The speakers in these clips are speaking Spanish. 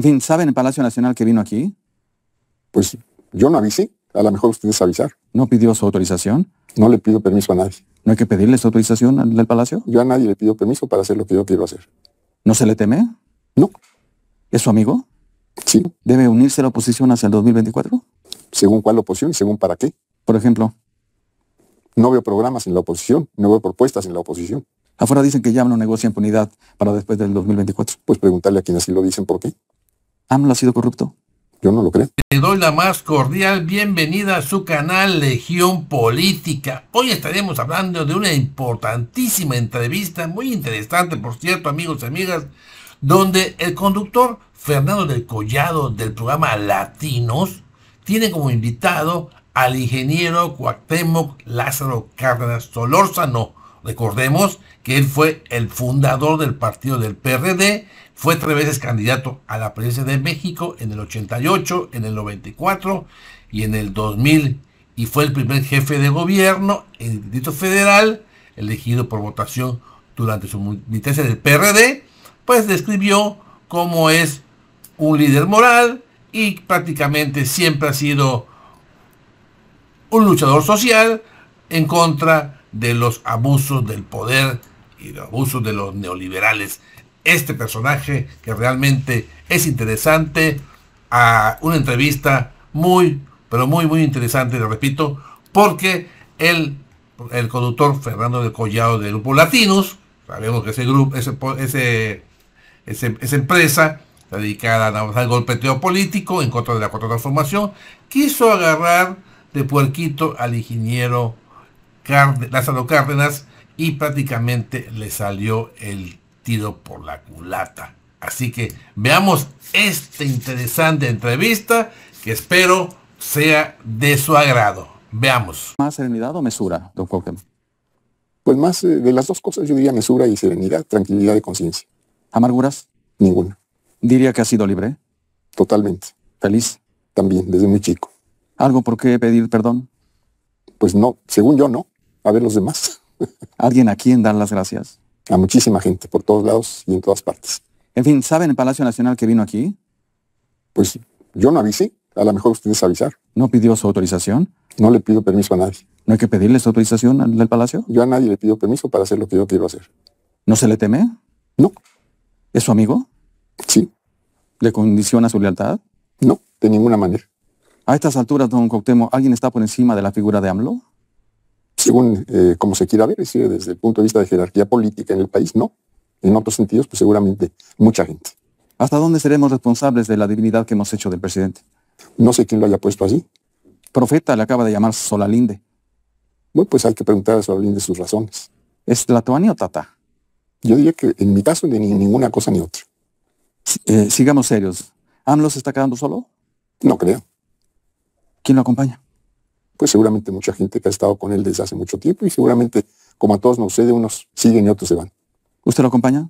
En fin, ¿saben el Palacio Nacional que vino aquí? Pues yo no avisé. A lo mejor ustedes avisar. ¿No pidió su autorización? No le pido permiso a nadie. ¿No hay que pedirle su autorización del Palacio? Yo a nadie le pido permiso para hacer lo que yo quiero hacer. ¿No se le teme? No. ¿Es su amigo? Sí. ¿Debe unirse la oposición hacia el 2024? Según cuál oposición y según para qué. Por ejemplo. No veo programas en la oposición, no veo propuestas en la oposición. Afuera dicen que ya no negocian impunidad para después del 2024. Pues preguntarle a quienes así lo dicen por qué. AMLO ha sido corrupto. Yo no lo creo. Te doy la más cordial bienvenida a su canal Legión Política. Hoy estaremos hablando de una importantísima entrevista, muy interesante por cierto, amigos y amigas, donde el conductor Fernando del Collado del programa Latinos tiene como invitado al ingeniero Cuauhtémoc Lázaro Cárdenas Solórzano. Recordemos que él fue el fundador del partido del PRD, fue tres veces candidato a la presidencia de México en el 88, en el 94 y en el 2000. Y fue el primer jefe de gobierno en el Distrito Federal, elegido por votación durante su militancia del PRD, pues describió como es un líder moral y prácticamente siempre ha sido un luchador social en contra de los abusos del poder y los abusos de los neoliberales este personaje que realmente es interesante a una entrevista muy, pero muy, muy interesante, le repito, porque el, el conductor Fernando de Collado del Grupo Latinos, sabemos que ese grupo, ese, esa empresa dedicada al golpeteo político en contra de la transformación quiso agarrar de puerquito al ingeniero Lázaro Cárdenas y prácticamente le salió el por la culata. Así que veamos esta interesante entrevista que espero sea de su agrado. Veamos. ¿Más serenidad o mesura, don joaquín Pues más eh, de las dos cosas yo diría mesura y serenidad, tranquilidad de conciencia. ¿Amarguras? Ninguna. ¿Diría que ha sido libre? Totalmente. ¿Feliz? También, desde muy chico. ¿Algo por qué pedir perdón? Pues no, según yo no. A ver los demás. ¿Alguien a quien dar las gracias? a muchísima gente por todos lados y en todas partes. En fin, ¿saben en Palacio Nacional que vino aquí? Pues yo no avisé, a lo mejor ustedes avisar. ¿No pidió su autorización? No le pido permiso a nadie. ¿No hay que su autorización del Palacio? Yo a nadie le pido permiso para hacer lo que yo quiero hacer. ¿No se le teme? No. ¿Es su amigo? Sí. ¿Le condiciona su lealtad? No, de ninguna manera. A estas alturas, don Coctemo, ¿alguien está por encima de la figura de AMLO? según eh, como se quiera ver, desde el punto de vista de jerarquía política en el país, no. En otros sentidos, pues seguramente mucha gente. ¿Hasta dónde seremos responsables de la divinidad que hemos hecho del presidente? No sé quién lo haya puesto así. Profeta le acaba de llamar Solalinde. Bueno, pues hay que preguntar a Solalinde sus razones. ¿Es Tlatoani o Tata? Yo diría que en mi caso ni ninguna cosa ni otra. Eh, sigamos serios. ¿AMLO se está quedando solo? No creo. ¿Quién lo acompaña? pues seguramente mucha gente que ha estado con él desde hace mucho tiempo y seguramente, como a todos nos sucede, unos siguen y otros se van. ¿Usted lo acompaña?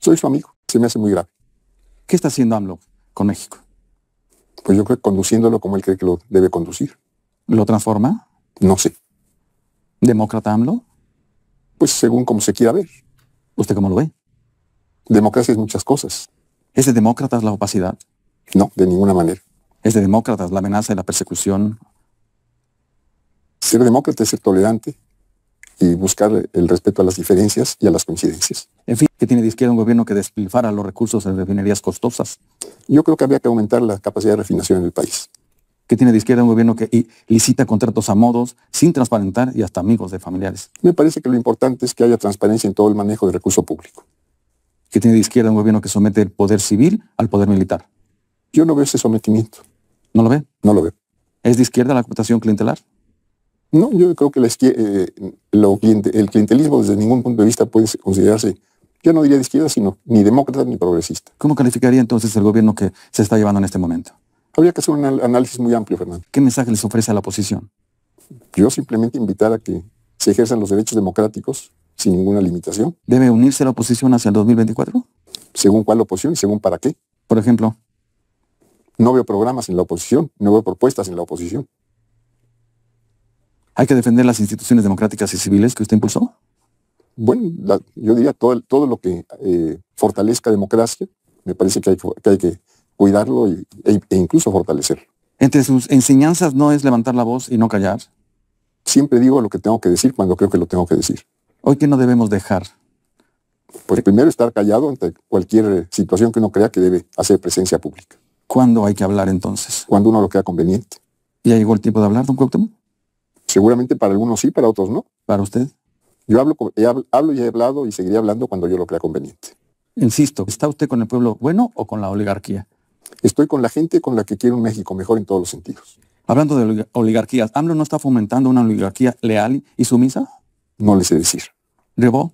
Soy su amigo, se me hace muy grave. ¿Qué está haciendo AMLO con México? Pues yo creo que conduciéndolo como él cree que lo debe conducir. ¿Lo transforma? No sé. ¿Demócrata AMLO? Pues según como se quiera ver. ¿Usted cómo lo ve? Democracia es muchas cosas. ¿Es de demócratas la opacidad? No, de ninguna manera. ¿Es de demócratas la amenaza y la persecución ser demócrata es ser tolerante y buscar el respeto a las diferencias y a las coincidencias. En fin, ¿qué tiene de izquierda un gobierno que despilfara los recursos en refinerías costosas? Yo creo que habría que aumentar la capacidad de refinación en el país. ¿Qué tiene de izquierda un gobierno que licita contratos a modos, sin transparentar y hasta amigos de familiares? Me parece que lo importante es que haya transparencia en todo el manejo de recurso público. ¿Qué tiene de izquierda un gobierno que somete el poder civil al poder militar? Yo no veo ese sometimiento. ¿No lo ve? No lo veo. ¿Es de izquierda la computación clientelar? No, yo creo que eh, el clientelismo desde ningún punto de vista puede considerarse, yo no diría de izquierda, sino ni demócrata ni progresista. ¿Cómo calificaría entonces el gobierno que se está llevando en este momento? Habría que hacer un análisis muy amplio, Fernando. ¿Qué mensaje les ofrece a la oposición? Yo simplemente invitar a que se ejerzan los derechos democráticos sin ninguna limitación. ¿Debe unirse la oposición hacia el 2024? ¿Según cuál oposición y según para qué? Por ejemplo. No veo programas en la oposición, no veo propuestas en la oposición. ¿Hay que defender las instituciones democráticas y civiles que usted impulsó? Bueno, yo diría todo, todo lo que eh, fortalezca democracia, me parece que hay que, cuidarlo e, e, incluso fortalecerlo. Entre sus enseñanzas no es levantar la voz y no callar. Siempre digo lo que tengo que decir cuando creo que lo tengo que decir. Hoy qué no debemos dejar. Pues primero estar callado ante cualquier eh, situación que uno crea que debe hacer presencia pública. ¿Cuándo hay que hablar entonces? Cuando uno lo crea conveniente. ¿Y ¿Ya llegó el tiempo de hablar, don Cuauhtémoc? Seguramente para algunos sí, para otros no. ¿Para usted? Yo hablo, y he hablado y seguiré hablando cuando yo lo crea conveniente. Insisto, ¿está usted con el pueblo bueno o con la oligarquía? Estoy con la gente con la que quiero un México mejor en todos los sentidos. Hablando de oligarquías, ¿AMLO no está fomentando una oligarquía leal y sumisa? No le sé decir. ¿Rebó?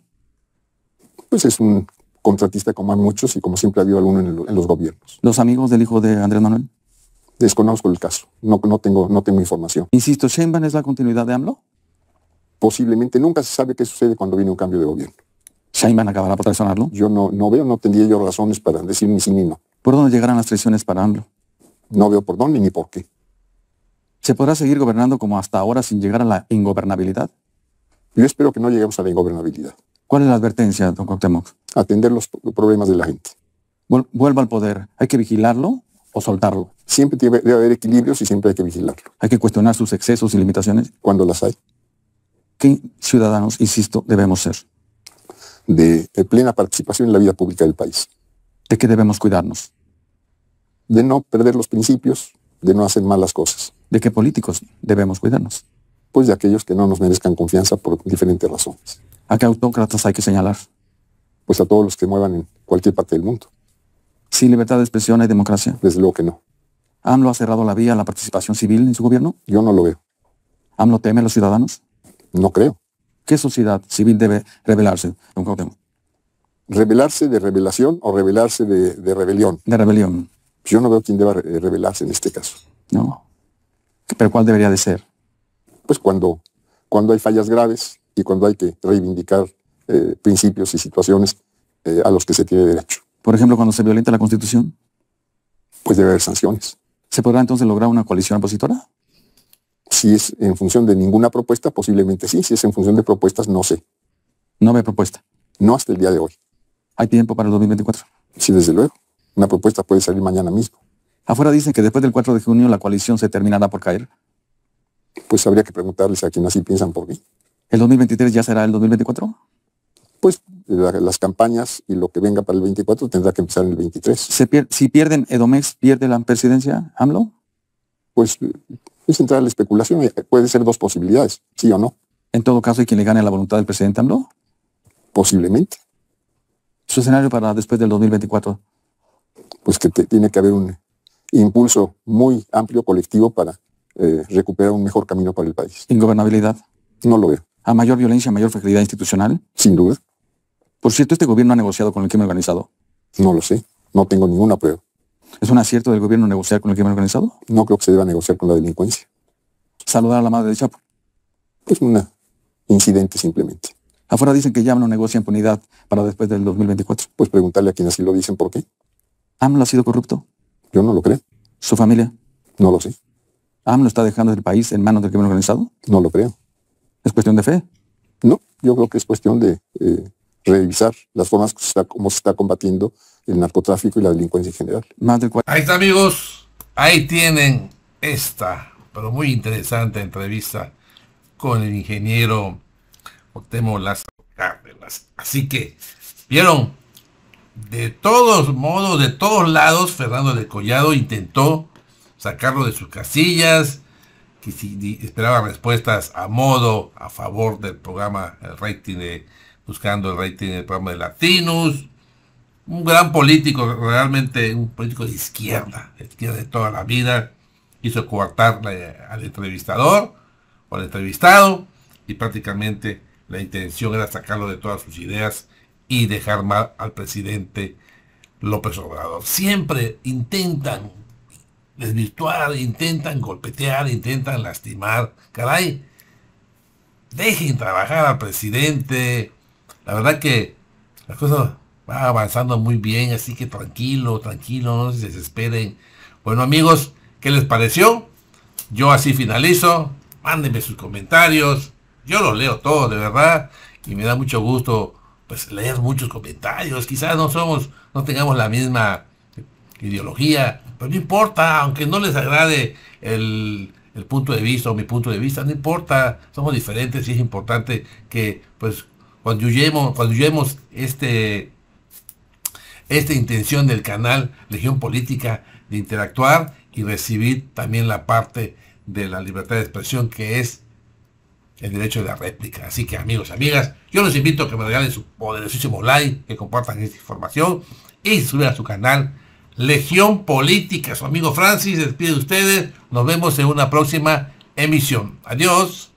Pues es un contratista como hay muchos y como siempre ha habido alguno en los gobiernos. ¿Los amigos del hijo de Andrés Manuel? Desconozco el caso, no, no, tengo, no tengo información. Insisto, ¿Sheinbaum es la continuidad de AMLO? Posiblemente, nunca se sabe qué sucede cuando viene un cambio de gobierno. ¿Sheinbaum acabará por traicionarlo? Yo no, no veo, no tendría yo razones para decir ni sí ni no. ¿Por dónde llegarán las traiciones para AMLO? No veo por dónde ni por qué. ¿Se podrá seguir gobernando como hasta ahora sin llegar a la ingobernabilidad? Yo espero que no lleguemos a la ingobernabilidad. ¿Cuál es la advertencia, don Cuauhtémoc? Atender los problemas de la gente. Vuelva al poder. ¿Hay que vigilarlo? o soltarlo. Siempre debe haber equilibrios y siempre hay que vigilarlo. Hay que cuestionar sus excesos y limitaciones. Cuando las hay. ¿Qué ciudadanos, insisto, debemos ser? De plena participación en la vida pública del país. ¿De qué debemos cuidarnos? De no perder los principios, de no hacer malas cosas. ¿De qué políticos debemos cuidarnos? Pues de aquellos que no nos merezcan confianza por diferentes razones. ¿A qué autócratas hay que señalar? Pues a todos los que muevan en cualquier parte del mundo. Sin libertad de expresión hay democracia. Desde luego que no. ¿AMLO ha cerrado la vía a la participación civil en su gobierno? Yo no lo veo. ¿AMLO teme a los ciudadanos? No creo. ¿Qué sociedad civil debe rebelarse, don ¿Rebelarse de revelación o rebelarse de, rebelión? De rebelión. Yo no veo quién deba eh, rebelarse en este caso. No. ¿Pero cuál debería de ser? Pues cuando, cuando hay fallas graves y cuando hay que reivindicar eh, principios y situaciones eh, a los que se tiene derecho. Por ejemplo, cuando se violenta la Constitución. Pues debe haber sanciones. ¿Se podrá entonces lograr una coalición opositora? Si es en función de ninguna propuesta, posiblemente sí. Si es en función de propuestas, no sé. No ve propuesta. No hasta el día de hoy. ¿Hay tiempo para el 2024? Sí, desde luego. Una propuesta puede salir mañana mismo. Afuera dicen que después del 4 de junio la coalición se terminará por caer. Pues habría que preguntarles a quien así piensan por mí. ¿El 2023 ya será el 2024? pues las campañas y lo que venga para el 24 tendrá que empezar en el 23. si pierden Edomex, ¿pierde la presidencia AMLO? Pues es entrar a la especulación, puede ser dos posibilidades, sí o no. En todo caso, hay quien le gane la voluntad del presidente AMLO? Posiblemente. ¿Su escenario para después del 2024? Pues que tiene que haber un impulso muy amplio colectivo para eh, recuperar un mejor camino para el país. ¿Ingobernabilidad? No lo veo. ¿A mayor violencia, mayor fragilidad institucional? Sin duda. Por cierto, ¿este gobierno ha negociado con el crimen organizado? No lo sé. No tengo ninguna prueba. ¿Es un acierto del gobierno negociar con el crimen organizado? No creo que se deba negociar con la delincuencia. ¿Saludar a la madre de Chapo? Es un incidente simplemente. Afuera dicen que ya no negocia impunidad para después del 2024. Pues preguntarle a quienes así lo dicen por qué. ¿AMLO ha sido corrupto? Yo no lo creo. ¿Su familia? No lo sé. ¿AMLO está dejando el país en manos del crimen organizado? No lo creo. ¿Es cuestión de fe? No, yo creo que es cuestión de eh, revisar las formas que está, como se está combatiendo el narcotráfico y la delincuencia en general. Ahí está amigos, ahí tienen esta, pero muy interesante entrevista con el ingeniero Otemo Lázaro Cárdenas. Así que, vieron, de todos modos, de todos lados, Fernando de Collado intentó sacarlo de sus casillas, que esperaba respuestas a modo, a favor del programa el rating de buscando el rating del programa de latinos. Un gran político, realmente un político de izquierda, de izquierda de toda la vida. Hizo coartar al entrevistador o al entrevistado y prácticamente la intención era sacarlo de todas sus ideas y dejar mal al presidente López Obrador. Siempre intentan desvirtuar, intentan golpetear, intentan lastimar. Caray, dejen trabajar al presidente, la verdad que las cosas va avanzando muy bien, así que tranquilo, tranquilo, no se desesperen. Bueno amigos, ¿qué les pareció? Yo así finalizo. Mándenme sus comentarios. Yo los leo todos, de verdad. Y me da mucho gusto pues leer muchos comentarios. Quizás no somos, no tengamos la misma ideología, pero no importa, aunque no les agrade el, el punto de vista o mi punto de vista, no importa, somos diferentes y es importante que pues cuando llevemos este, esta intención del canal Legión Política de interactuar y recibir también la parte de la libertad de expresión que es el derecho de la réplica. Así que amigos, amigas, yo los invito a que me regalen su poderosísimo like, que compartan esta información y suban a su canal Legión Política. Su amigo Francis despide de ustedes. Nos vemos en una próxima emisión. Adiós.